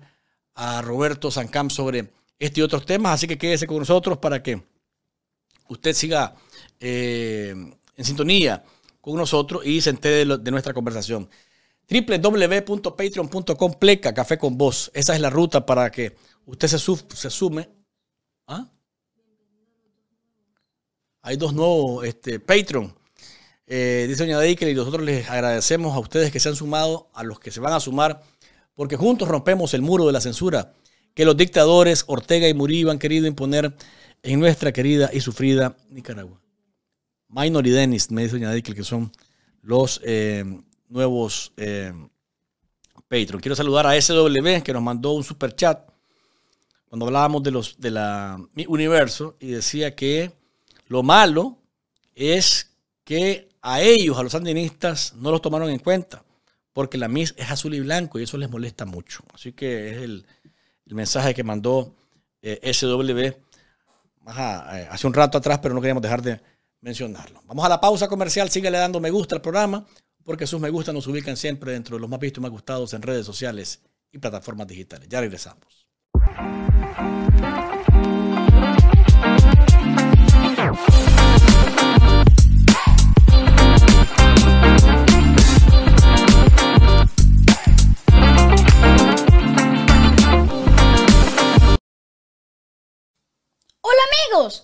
a Roberto Sancam sobre este y otros temas, así que quédese con nosotros para que usted siga eh, en sintonía con nosotros y se de, nuestra conversación. www.patreon.com pleca café con vos. Esa es la ruta para que usted se, sume. ¿Ah? Hay dos nuevos este, Patreon. Eh, dice Doña y nosotros les agradecemos a ustedes que se han sumado, a los que se van a sumar, porque juntos rompemos el muro de la censura que los dictadores Ortega y Murillo han querido imponer en nuestra querida y sufrida Nicaragua. Minor y Dennis, me dice que son los eh, nuevos eh, Patreon. Quiero saludar a SW, que nos mandó un super chat cuando hablábamos de, los, de la Universo y decía que lo malo es que a ellos, a los andinistas no los tomaron en cuenta, porque la MIS es azul y blanco y eso les molesta mucho. Así que es el, mensaje que mandó eh, SW eh, hace un rato atrás, pero no queríamos dejar de mencionarlo. Vamos a la pausa comercial, síguele dando me gusta al programa, porque sus me gusta nos ubican siempre dentro de los más vistos y más gustados en redes sociales y plataformas digitales. Ya regresamos. Hola amigos,